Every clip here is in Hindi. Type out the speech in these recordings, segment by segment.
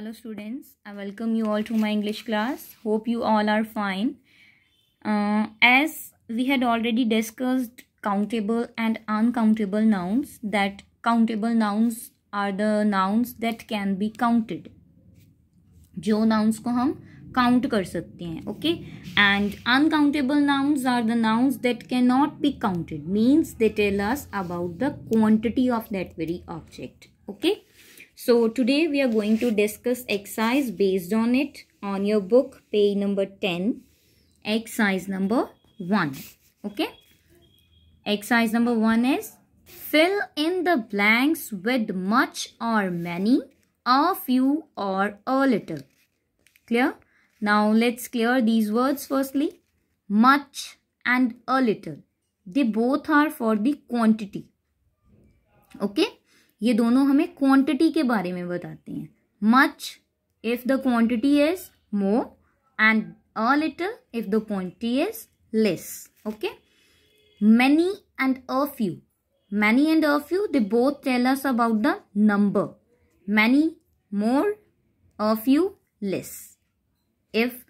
hello students i welcome you all to my english class hope you all are fine uh, as we had already discussed countable and uncountable nouns that countable nouns are the nouns that can be counted जो nouns को हम count कर सकते हैं okay and uncountable nouns are the nouns that cannot be counted means they tell us about the quantity of that very object okay so today we are going to discuss exercise based on it on your book page number 10 exercise number 1 okay exercise number 1 is fill in the blanks with much or many a few or a little clear now let's clear these words firstly much and a little they both are for the quantity okay ये दोनों हमें क्वांटिटी के बारे में बताते हैं much if the quantity is more and a little if the quantity is less okay many and a few many and a few they both tell us about the number many more a few less if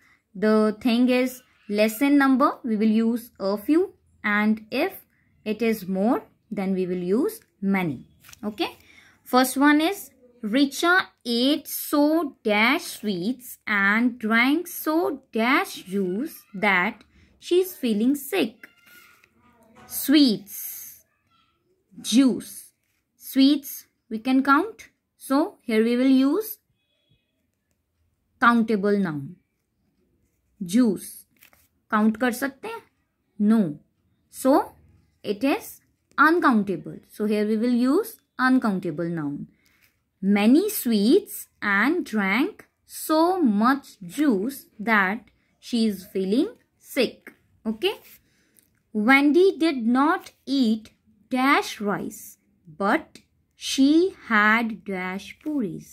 the thing is less in number we will use a few and if it is more then we will use many okay First one is Richa ate so dash sweets and drank so dash juice that she's feeling sick. Sweets, juice, sweets we can count. So here we will use countable noun. Juice, count कर सकते हैं? No. So it is uncountable. So here we will use uncountable noun. Many sweets and drank so much juice that she is feeling sick. Okay. Wendy did not eat dash rice but she had dash puris.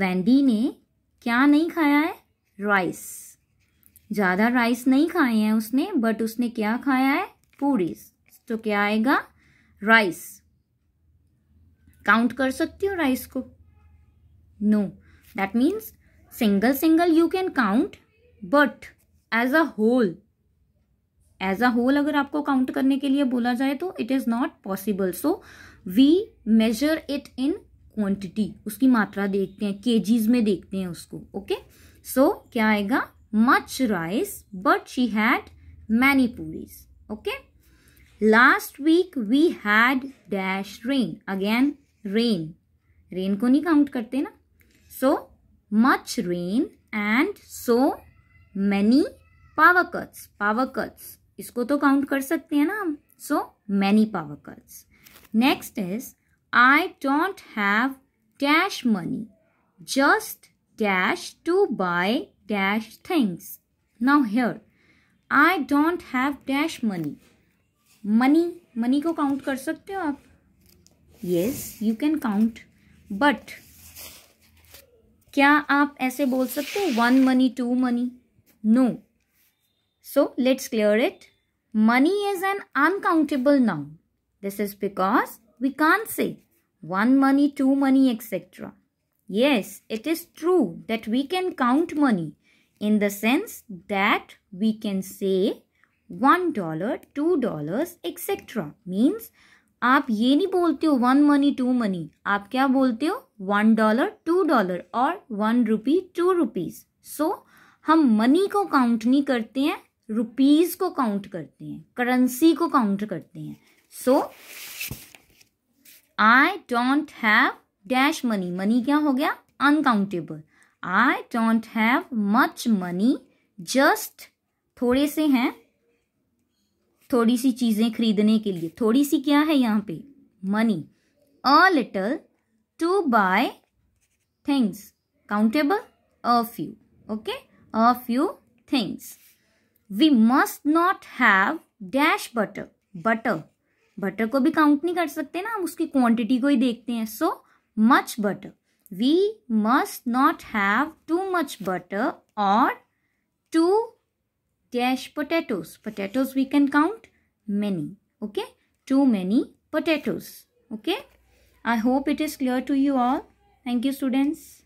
Wendy ने क्या नहीं खाया है राइस ज़्यादा राइस नहीं खाए हैं उसने बट उसने क्या खाया है पूरीज तो क्या आएगा राइस काउंट कर सकती हो राइस को no that means single single you can count but as a whole as a whole अगर आपको काउंट करने के लिए बोला जाए तो it is not possible so we measure it in quantity उसकी मात्रा देखते हैं केजीज में देखते हैं उसको ओके okay? सो so, क्या आएगा much rice but she had many puris okay last week we had dash rain again rain rain को नहीं काउंट करते ना so much rain and so many power cuts power cuts इसको तो काउंट कर सकते हैं ना हम so many power cuts next is I don't have dash money just dash to buy dash things now here I don't have dash money money money को काउंट कर सकते हो आप yes you can count but क्या आप ऐसे बोल सकते हो one money two money no so let's clear it money is an uncountable noun this is because we can't say one money two money etcetera Yes, it is true that we can count money in the sense that we can say $1, $2, etc. means आप ये नहीं बोलते हो वन मनी टू मनी आप क्या बोलते हो वन डॉलर टू डॉलर और one rupee two rupees so हम मनी को काउंट नहीं करते हैं रुपीज़ को काउंट करते हैं करेंसी को काउंट करते हैं so I don't have dash money money क्या हो गया uncountable I don't have much money just थोड़े से हैं थोड़ी सी चीज़ें खरीदने के लिए थोड़ी सी क्या है यहाँ पे money a little to buy things countable a few okay a few things we must not have dash butter butter butter को भी काउंट नहीं कर सकते ना हम उसकी क्वांटिटी को ही देखते हैं so much butter we must not have too much butter और too dash potatoes. Potatoes we can count many. Okay. Too many potatoes. Okay. I hope it is clear to you all. Thank you students.